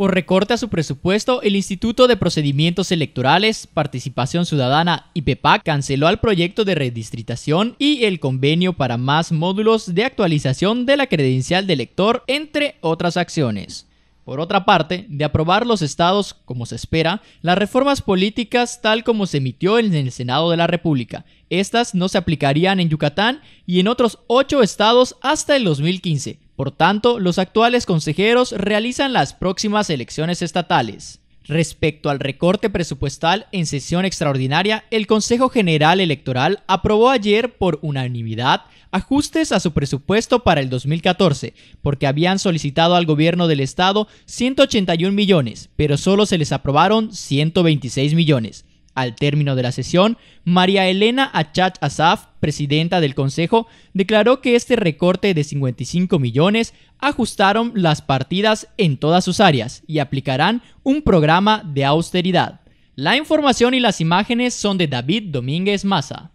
por recorte a su presupuesto, el Instituto de Procedimientos Electorales, Participación Ciudadana y Pepa canceló el proyecto de redistritación y el convenio para más módulos de actualización de la credencial de elector, entre otras acciones. Por otra parte, de aprobar los estados, como se espera, las reformas políticas tal como se emitió en el Senado de la República. Estas no se aplicarían en Yucatán y en otros ocho estados hasta el 2015, por tanto, los actuales consejeros realizan las próximas elecciones estatales. Respecto al recorte presupuestal en sesión extraordinaria, el Consejo General Electoral aprobó ayer por unanimidad ajustes a su presupuesto para el 2014, porque habían solicitado al gobierno del estado 181 millones, pero solo se les aprobaron 126 millones. Al término de la sesión, María Elena Achat Asaf, presidenta del Consejo, declaró que este recorte de 55 millones ajustaron las partidas en todas sus áreas y aplicarán un programa de austeridad. La información y las imágenes son de David Domínguez Maza.